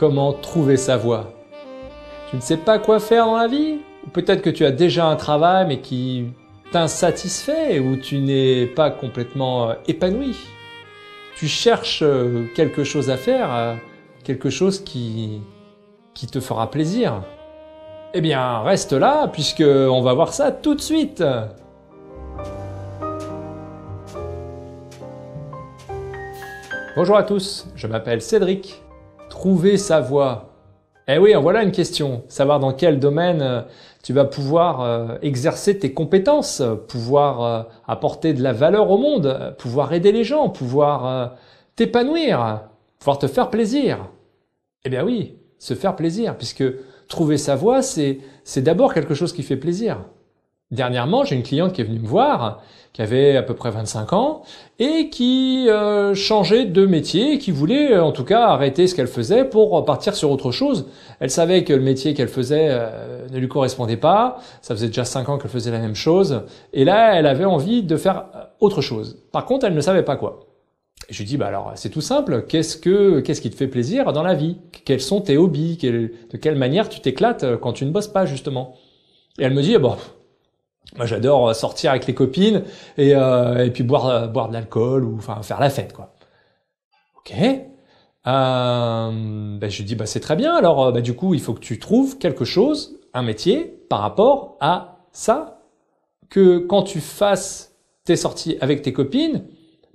Comment trouver sa voie Tu ne sais pas quoi faire dans la vie Ou peut-être que tu as déjà un travail mais qui t'insatisfait ou tu n'es pas complètement euh, épanoui Tu cherches euh, quelque chose à faire, euh, quelque chose qui, qui te fera plaisir. Eh bien, reste là puisque on va voir ça tout de suite. Bonjour à tous, je m'appelle Cédric trouver sa voie. Eh oui, voilà une question. Savoir dans quel domaine euh, tu vas pouvoir euh, exercer tes compétences, pouvoir euh, apporter de la valeur au monde, pouvoir aider les gens, pouvoir t'épanouir, pouvoir te faire plaisir. Eh bien oui, se faire plaisir, puisque trouver sa voie, c'est d'abord quelque chose qui fait plaisir. Dernièrement, j'ai une cliente qui est venue me voir, qui avait à peu près 25 ans, et qui euh, changeait de métier, qui voulait euh, en tout cas arrêter ce qu'elle faisait pour partir sur autre chose. Elle savait que le métier qu'elle faisait euh, ne lui correspondait pas, ça faisait déjà 5 ans qu'elle faisait la même chose, et là, elle avait envie de faire autre chose. Par contre, elle ne savait pas quoi. je lui dis, bah alors, c'est tout simple. Qu'est-ce que, qu'est-ce qui te fait plaisir dans la vie? Quels sont tes hobbies? de quelle manière tu t'éclates quand tu ne bosses pas, justement? Et elle me dit, eh ben, moi, j'adore euh, sortir avec les copines et, euh, puis boire, euh, boire de l'alcool ou enfin faire la fête, quoi. Ok. Euh, ben, je dis, bah, c'est très bien. Alors, bah, du coup, il faut que tu trouves quelque chose, un métier, par rapport à ça, que quand tu fasses tes sorties avec tes copines,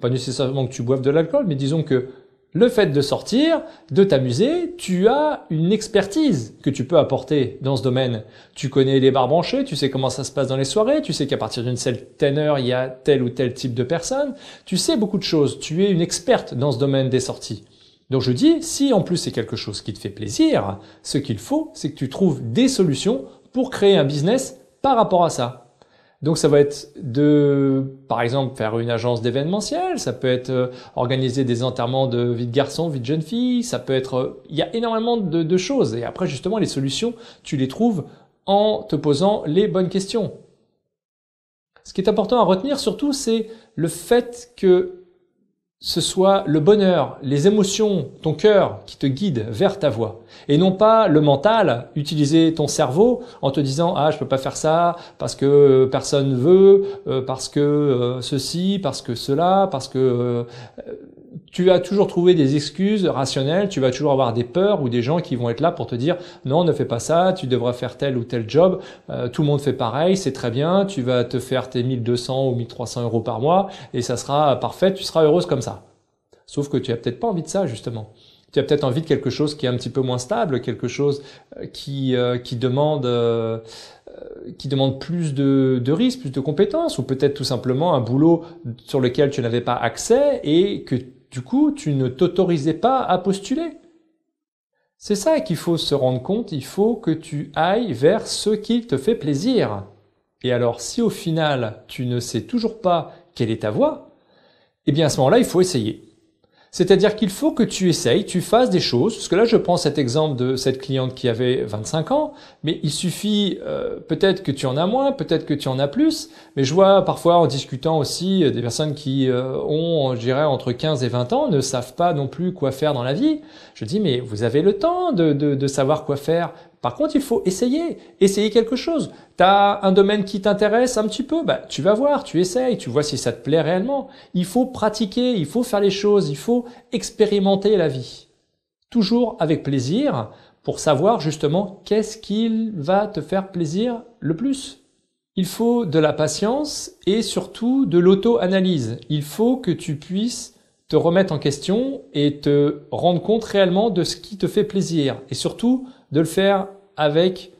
pas nécessairement que tu boives de l'alcool, mais disons que le fait de sortir, de t'amuser, tu as une expertise que tu peux apporter dans ce domaine. Tu connais les bars branchés, tu sais comment ça se passe dans les soirées, tu sais qu'à partir d'une certaine heure, il y a tel ou tel type de personnes. Tu sais beaucoup de choses, tu es une experte dans ce domaine des sorties. Donc je dis, si en plus c'est quelque chose qui te fait plaisir, ce qu'il faut, c'est que tu trouves des solutions pour créer un business par rapport à ça. Donc ça va être de, par exemple, faire une agence d'événementiel, ça peut être euh, organiser des enterrements de vie de garçon, vie de jeune fille, ça peut être... Euh, il y a énormément de choses. Et après, justement, les solutions, tu les trouves en te posant les bonnes questions. Ce qui est important à retenir surtout, c'est le fait que ce soit le bonheur, les émotions, ton cœur qui te guide vers ta voie. Et non pas le mental, utiliser ton cerveau en te disant « Ah, je peux pas faire ça parce que personne veut, euh, parce que euh, ceci, parce que cela, parce que... Euh, tu vas toujours trouver des excuses rationnelles, tu vas toujours avoir des peurs ou des gens qui vont être là pour te dire non, ne fais pas ça, tu devrais faire tel ou tel job, euh, tout le monde fait pareil, c'est très bien, tu vas te faire tes 1200 ou 1300 euros par mois et ça sera parfait, tu seras heureuse comme ça. Sauf que tu as peut-être pas envie de ça justement tu as peut-être envie de quelque chose qui est un petit peu moins stable, quelque chose euh, qui, euh, qui demande qui demande plus de risques, plus de compétences, ou peut-être tout simplement un boulot sur lequel tu n'avais pas accès et que du coup, tu ne t'autorisais pas à postuler. C'est ça qu'il faut se rendre compte, il faut que tu ailles vers ce qui te fait plaisir. Et alors, si au final, tu ne sais toujours pas quelle est ta voie, eh bien à ce moment-là, il faut essayer. C'est-à-dire qu'il faut que tu essayes, tu fasses des choses, parce que là je prends cet exemple de cette cliente qui avait 25 ans, mais il suffit euh, peut-être que tu en as moins, peut-être que tu en as plus, mais je vois parfois en discutant aussi euh, des personnes qui euh, ont, je dirais, entre 15 et 20 ans, ne savent pas non plus quoi faire dans la vie. Je dis, mais vous avez le temps de, de, de savoir quoi faire, par contre, il faut essayer, essayer quelque chose. Tu as un domaine qui t'intéresse un petit peu, bah, tu vas voir, tu essayes, tu vois si ça te plaît réellement. Il faut pratiquer, il faut faire les choses, il faut expérimenter la vie. Toujours avec plaisir pour savoir justement qu'est-ce qui va te faire plaisir le plus. Il faut de la patience et surtout de l'auto-analyse. Il faut que tu puisses te remettre en question et te rendre compte réellement de ce qui te fait plaisir et surtout de le faire avec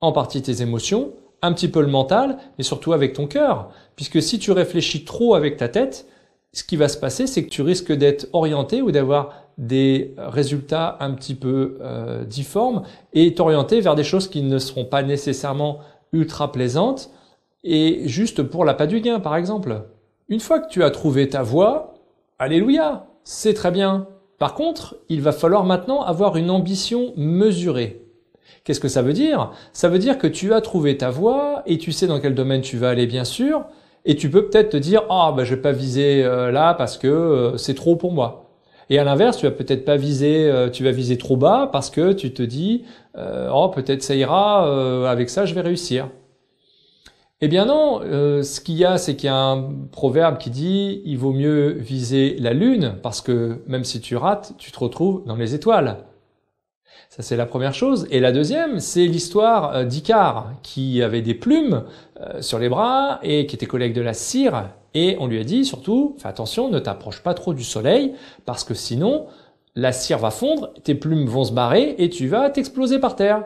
en partie tes émotions, un petit peu le mental, mais surtout avec ton cœur. Puisque si tu réfléchis trop avec ta tête, ce qui va se passer, c'est que tu risques d'être orienté ou d'avoir des résultats un petit peu euh, difformes et t'orienter vers des choses qui ne seront pas nécessairement ultra plaisantes et juste pour la l'appât du gain, par exemple. Une fois que tu as trouvé ta voie, alléluia, c'est très bien. Par contre, il va falloir maintenant avoir une ambition mesurée. Qu'est-ce que ça veut dire Ça veut dire que tu as trouvé ta voie et tu sais dans quel domaine tu vas aller bien sûr, et tu peux peut-être te dire ah oh, ben je vais pas viser euh, là parce que euh, c'est trop pour moi. Et à l'inverse, tu vas peut-être pas viser, euh, tu vas viser trop bas parce que tu te dis oh peut-être ça ira, avec ça je vais réussir. Eh bien non, ce qu'il y a, c'est qu'il y a un proverbe qui dit il vaut mieux viser la lune parce que même si tu rates, tu te retrouves dans les étoiles. Ça, c'est la première chose. Et la deuxième, c'est l'histoire euh, d'Icare, qui avait des plumes euh, sur les bras et qui était collègue de la cire. Et on lui a dit surtout, fais attention, ne t'approche pas trop du soleil, parce que sinon, la cire va fondre, tes plumes vont se barrer et tu vas t'exploser par terre.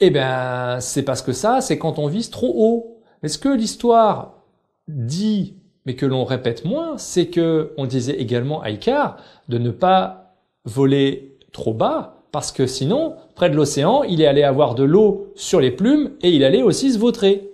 Eh bien, c'est parce que ça, c'est quand on vise trop haut. Mais ce que l'histoire dit, mais que l'on répète moins, c'est que on disait également à Icare de ne pas voler trop bas, parce que sinon, près de l'océan, il est allé avoir de l'eau sur les plumes et il allait aussi se vautrer.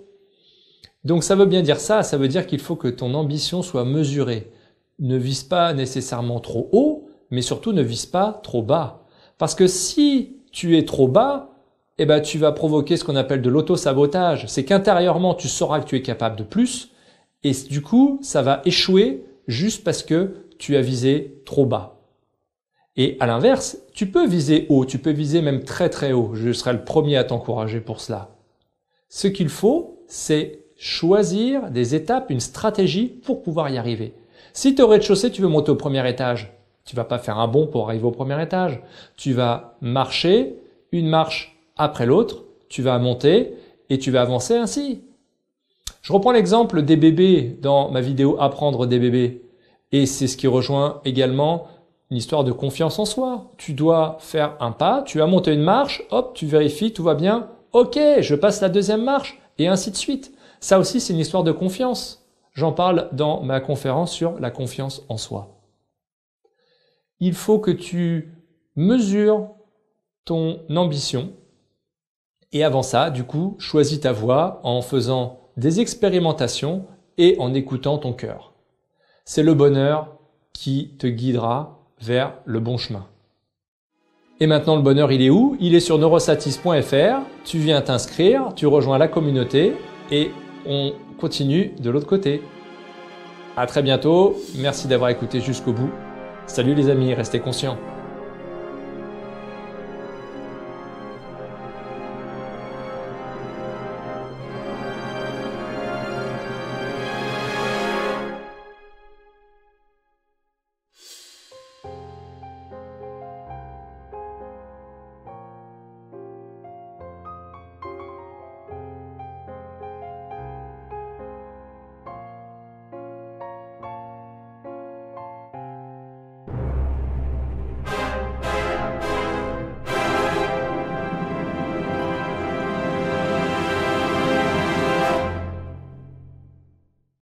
Donc ça veut bien dire ça, ça veut dire qu'il faut que ton ambition soit mesurée. Ne vise pas nécessairement trop haut, mais surtout ne vise pas trop bas. Parce que si tu es trop bas, eh ben, tu vas provoquer ce qu'on appelle de l'auto-sabotage. C'est qu'intérieurement, tu sauras que tu es capable de plus, et du coup, ça va échouer juste parce que tu as visé trop bas. Et à l'inverse, tu peux viser haut, tu peux viser même très très haut. Je serai le premier à t'encourager pour cela. Ce qu'il faut, c'est choisir des étapes, une stratégie pour pouvoir y arriver. Si tu es au rez-de-chaussée, tu veux monter au premier étage. Tu vas pas faire un bond pour arriver au premier étage. Tu vas marcher une marche après l'autre, tu vas monter et tu vas avancer ainsi. Je reprends l'exemple des bébés dans ma vidéo Apprendre des bébés. Et c'est ce qui rejoint également une histoire de confiance en soi. Tu dois faire un pas, tu as monté une marche, hop, tu vérifies, tout va bien, ok, je passe la deuxième marche, et ainsi de suite. Ça aussi, c'est une histoire de confiance. J'en parle dans ma conférence sur la confiance en soi. Il faut que tu mesures ton ambition, et avant ça, du coup, choisis ta voie en faisant des expérimentations et en écoutant ton cœur. C'est le bonheur qui te guidera vers le bon chemin. Et maintenant, le bonheur, il est où Il est sur neurosatis.fr. Tu viens t'inscrire, tu rejoins la communauté et on continue de l'autre côté. À très bientôt. Merci d'avoir écouté jusqu'au bout. Salut les amis, restez conscients.